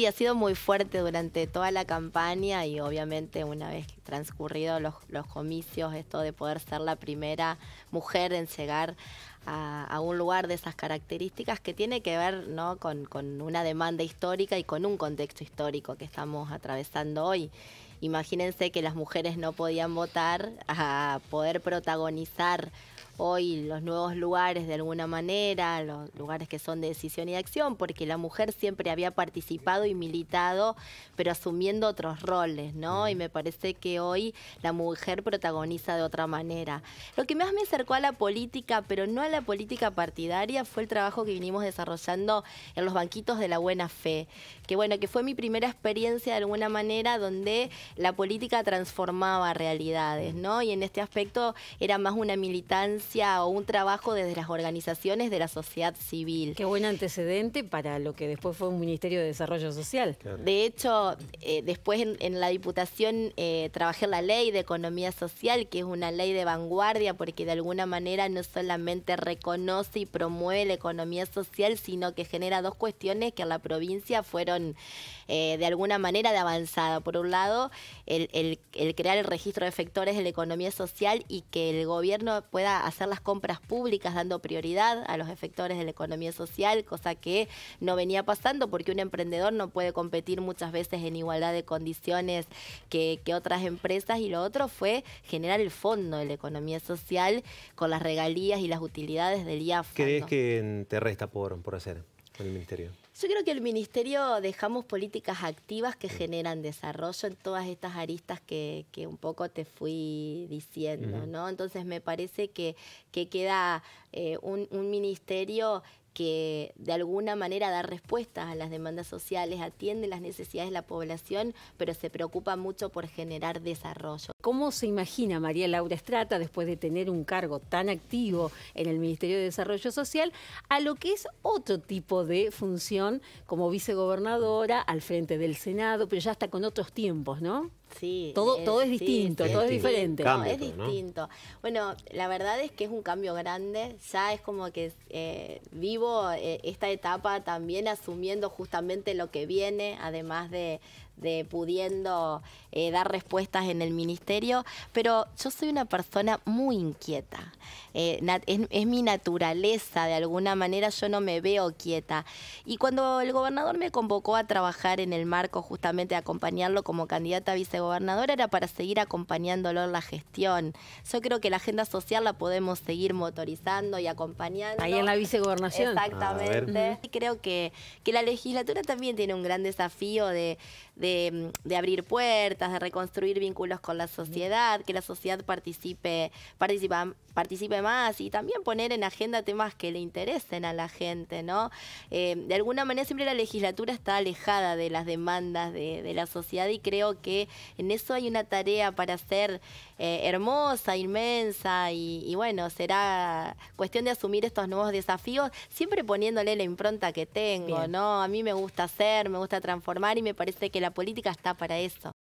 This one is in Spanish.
Y ha sido muy fuerte durante toda la campaña y obviamente una vez transcurridos los, comicios, esto de poder ser la primera mujer en llegar a, un lugar de esas características que tiene que ver ¿no? con una demanda histórica y con un contexto histórico que estamos atravesando hoy imagínense que las mujeres no podían votar a poder protagonizar hoy los nuevos lugares de alguna manera, los lugares que son de decisión y de acción, porque la mujer siempre había participado y militado, pero asumiendo otros roles, ¿no? Y me parece que hoy la mujer protagoniza de otra manera. Lo que más me acercó a la política, pero no a la política partidaria, fue el trabajo que vinimos desarrollando en los banquitos de la buena fe, que bueno, que fue mi primera experiencia de alguna manera donde la política transformaba realidades, ¿no? Y en este aspecto era más una militancia o un trabajo desde las organizaciones de la sociedad civil. Qué buen antecedente para lo que después fue un Ministerio de Desarrollo Social. De hecho, eh, después en, la Diputación eh, trabajé la ley de economía social, que es una ley de vanguardia porque de alguna manera no solamente reconoce y promueve la economía social, sino que genera dos cuestiones que en la provincia fueron eh, de alguna manera de avanzada. Por un lado, el, crear el registro de efectores de la economía social y que el gobierno pueda hacer hacer las compras públicas dando prioridad a los efectores de la economía social, cosa que no venía pasando porque un emprendedor no puede competir muchas veces en igualdad de condiciones que, otras empresas y lo otro fue generar el fondo de la economía social con las regalías y las utilidades del IAF. ¿Qué ¿Crees que te resta por, por hacer? Ministerio? Yo creo que el Ministerio dejamos políticas activas que generan desarrollo en todas estas aristas que, un poco te fui diciendo, ¿no? Entonces me parece que, queda eh, un ministerio que de alguna manera da respuesta a las demandas sociales, atiende las necesidades de la población, pero se preocupa mucho por generar desarrollo. ¿Cómo se imagina María Laura Estrata, después de tener un cargo tan activo en el Ministerio de Desarrollo Social, a lo que es otro tipo de función como vicegobernadora al frente del Senado, pero ya está con otros tiempos, ¿no? Todo, es, todo es distinto, todo es, diferente. es distinto. Bueno, la verdad es que es un cambio grande. Ya es como que eh, vivo eh, esta etapa también asumiendo justamente lo que viene, además de, de pudiendo eh, dar respuestas en el ministerio, pero yo soy una persona muy inquieta. Eh, es, mi naturaleza, de alguna manera yo no me veo quieta. Y cuando el gobernador me convocó a trabajar en el marco justamente de acompañarlo como candidata a vicegobernadora, era para seguir acompañándolo en la gestión. Yo creo que la agenda social la podemos seguir motorizando y acompañando. Ahí en la vicegobernación. Exactamente. Y creo que, que la legislatura también tiene un gran desafío de, Mm, de, abrir puertas, de reconstruir vínculos con la sociedad, que la sociedad participe, participe más y también poner en agenda temas que le interesen a la gente, ¿no? Eh, de alguna manera siempre la legislatura está alejada de las demandas de, la sociedad y creo que en eso hay una tarea para ser eh, hermosa, inmensa y, bueno, será cuestión de asumir estos nuevos desafíos, siempre poniéndole la impronta que tengo, ¿no? A mí me gusta hacer, me gusta transformar y me parece que la política está para eso,